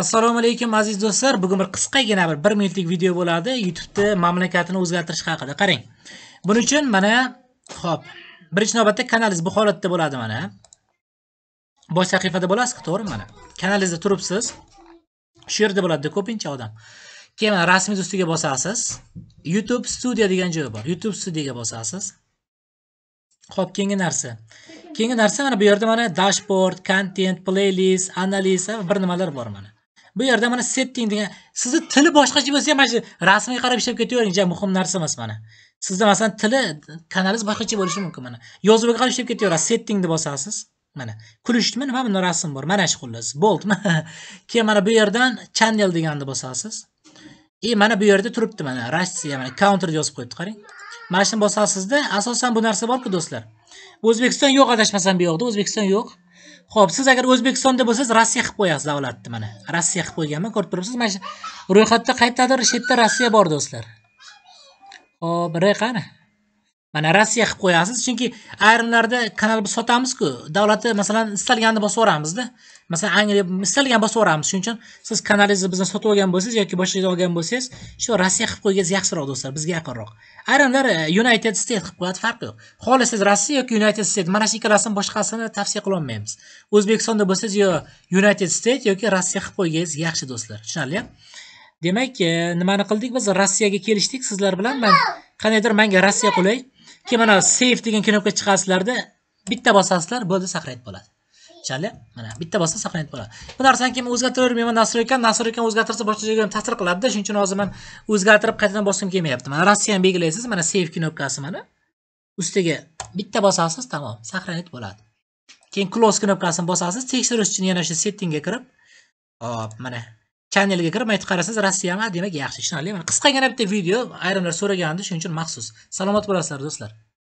assalomu alaykum aziz do'stlar bugun bir qisqagina bir 1 minutlik video bo'ladi youtubeni mamlakatini o'zgartirish haqida qarang buning uchun mana hop birinchi navbatda kanalingiz bu holatda bo'ladi mana bosh sahifada bo'lasiz to'g'rimi mana kanalingizda turibsiz shu yerda bo'ladida ko'pincha odam keyin mana rasmingiz ustiga bosasiz youtube studio degan joy bor youtube studiyaga bosasiz ho'p keyingi narsa keyingi narsa mana bu yerda mana dashboard content playlist analiz bir nimalar bor mana bu yerda mana setting degan sizni tili boshqacha bo'lsa ham mana shu rasmga qarab ishlab ketavering ja muhim narsa emas mana sizda masalan tili kanaliz boshqacha bo'lishi mumkin mana yozuvga qarab ishlab ketaverasiz settingni bosasiz mana kulishdimi nima bunda rasm bor mana shu xullas bolt keyin mana bu yerdan channel deganni bosasiz и mana bu yerda turibdi mana rossiya mana counter yozib qo'yibdi qarang mana shuni bosasizda asosan bu narsa borku do'stlar o'zbekiston yo'q adashmasam bu yoqda o'zbekiston yo'q ho'p siz agar o'zbekistonda bo'lsangiz, Rossiya qilib qo'yasiz davlatni mana. Rossiya qilib qo'yganman, ko'rib turibsiz. Mana shu ro'yxatda qaytadir shu yerda Rossiya bor do'stlar. hop biri qani? Mana Rossiya qilib qo'yasiz, chunki ayrimlarda kanal biz sotamiz Davlatni masalan istalganini bosib yuboramizda. masalan angliya istalgan bosib o'ramiz. shuning uchun siz kanalingizni bizdan sotib olgan bo'lsangiz yoki boshqadan olgan bo'lsangiz shu rossiya qilib qo'yganingiz yaxshiroq do'stlar bizga yaqinroq ayrimlar united state qilib qo'yadi farqi yo'q xohlasangiz rossiya yoki united state mana shu ikkalasidan boshqasini tavsiya qilolmaymiz o'zbekistonda bo'lsangiz yo united state yoki rossiya qilib qo'yganingiz yaxshi do'stlar tushunarli demak e, nimani qildik biz rossiyaga kelishdik sizlar bilan man qandaydir manga rossiya qulay keyin mana save degan knopka chiqasizlarda bitta bosasizlar bo'ldi сохранить bo'ladi chali mana bitta bossa saqlanib qoladi bu narsani keyin men o'zgartiravermayman nasr ekan nasr ekan o'zgartirsa boshqa joyga ham ta'sir qiladida shuning uchun hozir man o'zgartirib qaytadan bosgim kelmayapti mana rossiyani belgilaysiz mana save knopkasi mana ustiga bitta bosasiz tamom saqlanib bo'ladi keyin close knopkasini bosasiz tekshirish uchun yana shu settingga kirib hop mana channelga kirib aytib qarasangiz rossiyami demak yaxshi tushunarli qisqagina bitta video ayrimlar so'ragandi shuning uchun maxsus salomat bo'lasizlar do'stlar